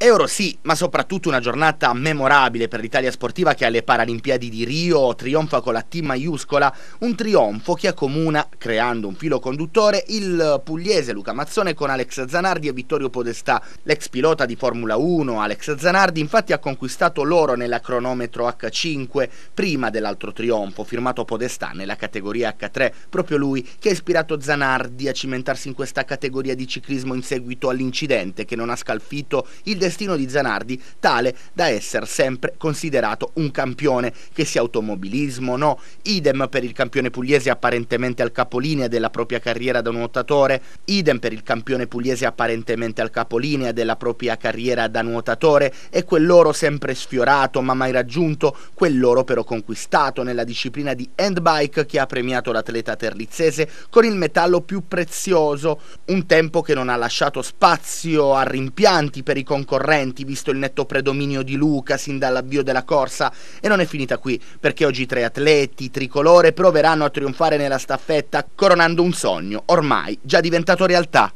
Euro sì, ma soprattutto una giornata memorabile per l'Italia sportiva che alle Paralimpiadi di Rio trionfa con la T maiuscola, un trionfo che accomuna, creando un filo conduttore, il pugliese Luca Mazzone con Alex Zanardi e Vittorio Podestà. L'ex pilota di Formula 1 Alex Zanardi infatti ha conquistato l'oro nella cronometro H5 prima dell'altro trionfo firmato Podestà nella categoria H3, proprio lui che ha ispirato Zanardi a cimentarsi in questa categoria di ciclismo in seguito all'incidente che non ha scalfito il destino destino di Zanardi tale da essere sempre considerato un campione, che sia automobilismo o no, idem per il campione pugliese apparentemente al capolinea della propria carriera da nuotatore, idem per il campione pugliese apparentemente al capolinea della propria carriera da nuotatore e quell'oro sempre sfiorato ma mai raggiunto, quell'oro però conquistato nella disciplina di handbike che ha premiato l'atleta terlizzese con il metallo più prezioso, un tempo che non ha lasciato spazio a rimpianti per i concorrenti concorrenti, visto il netto predominio di Luca sin dall'avvio della corsa. E non è finita qui, perché oggi tre atleti tricolore proveranno a trionfare nella staffetta, coronando un sogno ormai già diventato realtà.